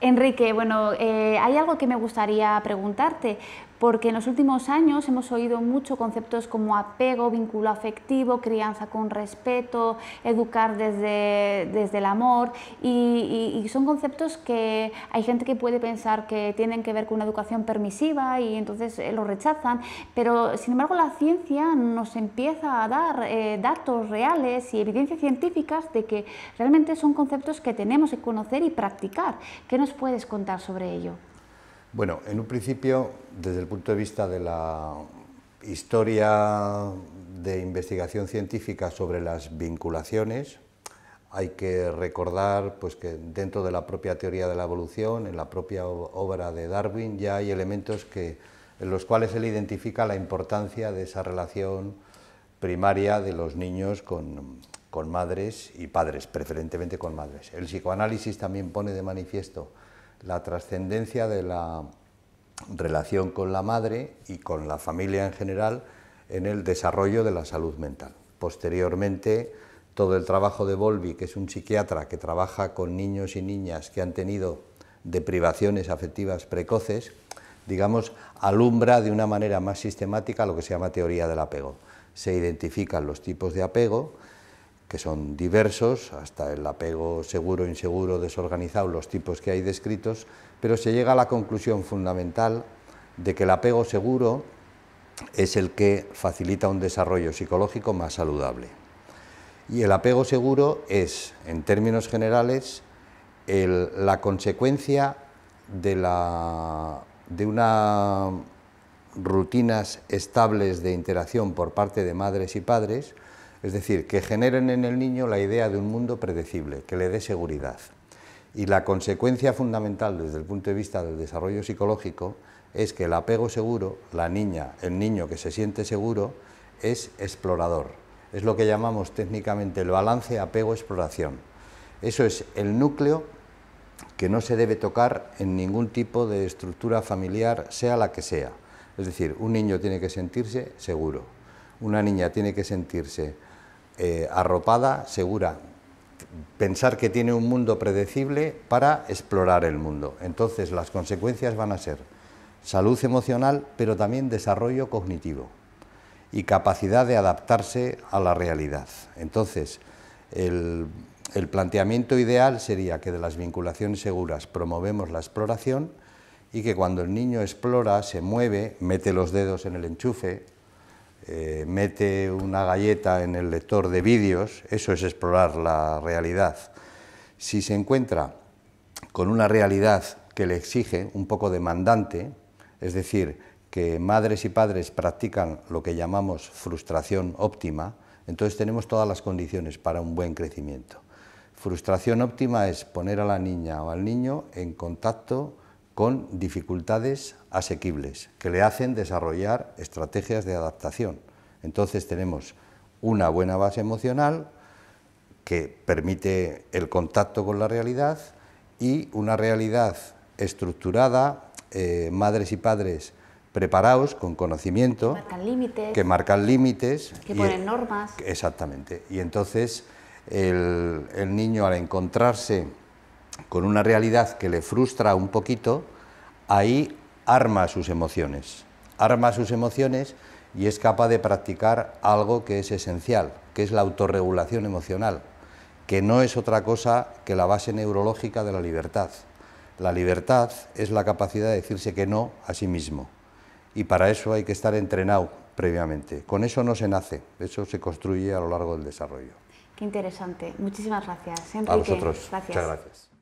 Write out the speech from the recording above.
Enrique, bueno, eh, hay algo que me gustaría preguntarte porque en los últimos años hemos oído mucho conceptos como apego, vínculo afectivo, crianza con respeto, educar desde, el amor, y, son conceptos que hay gente que puede pensar que tienen que ver con una educación permisiva y entonces eh, lo rechazan, pero sin embargo la ciencia nos empieza a dar eh, datos reales y evidencias científicas de que realmente son conceptos que tenemos que conocer y practicar. ¿Qué nos puedes contar sobre ello? Bueno, en un principio, desde el punto de vista de la historia de investigación científica sobre las vinculaciones, hay que recordar pues, que dentro de la propia teoría de la evolución, en la propia obra de Darwin, ya hay elementos en los cuales él identifica la importancia de esa relación primaria de los niños con, con madres y padres, preferentemente con madres. El psicoanálisis también pone de manifiesto la trascendencia de la relación con la madre y con la familia en general en el desarrollo de la salud mental. Posteriormente, todo el trabajo de Volvi, que es un psiquiatra que trabaja con niños y niñas que han tenido deprivaciones afectivas precoces, digamos, alumbra de una manera más sistemática lo que se llama teoría del apego. Se identifican los tipos de apego, que son diversos, hasta el apego seguro, inseguro, desorganizado, los tipos que hay descritos, pero se llega a la conclusión fundamental de que el apego seguro es el que facilita un desarrollo psicológico más saludable. Y el apego seguro es, en términos generales, la consecuencia de, la, de rutinas estables de interacción por parte de madres y padres, es decir, que generen en el niño la idea de un mundo predecible, que le dé seguridad. Y la consecuencia fundamental desde el punto de vista del desarrollo psicológico es que el apego seguro, la niña, el niño que se siente seguro, es explorador. Es lo que llamamos técnicamente el balance apego-exploración. Eso es el núcleo que no se debe tocar en ningún tipo de estructura familiar, sea la que sea. Es decir, un niño tiene que sentirse seguro. Una niña tiene que sentirse eh, arropada, segura, pensar que tiene un mundo predecible para explorar el mundo. Entonces las consecuencias van a ser salud emocional, pero también desarrollo cognitivo y capacidad de adaptarse a la realidad. Entonces, el, el planteamiento ideal sería que de las vinculaciones seguras promovemos la exploración y que cuando el niño explora, se mueve, mete los dedos en el enchufe, eh, mete una galleta en el lector de vídeos, eso es explorar la realidad. Si se encuentra con una realidad que le exige, un poco demandante, es decir, que madres y padres practican lo que llamamos frustración óptima, entonces tenemos todas las condiciones para un buen crecimiento. Frustración óptima es poner a la niña o al niño en contacto con dificultades asequibles que le hacen desarrollar estrategias de adaptación. Entonces tenemos una buena base emocional que permite el contacto con la realidad y una realidad estructurada, eh, madres y padres preparados, con conocimiento, que marcan límites, que, marcan ponen normas. Exactamente. Y entonces el niño al encontrarse con una realidad que le frustra un poquito, ahí arma sus emociones, arma sus emociones y es capaz de practicar algo que es esencial, que es la autorregulación emocional, que no es otra cosa que la base neurológica de la libertad. La libertad es la capacidad de decirse que no a sí mismo y para eso hay que estar entrenado previamente. Con eso no se nace, eso se construye a lo largo del desarrollo. Qué interesante. Muchísimas gracias. A vosotros. Muchas gracias.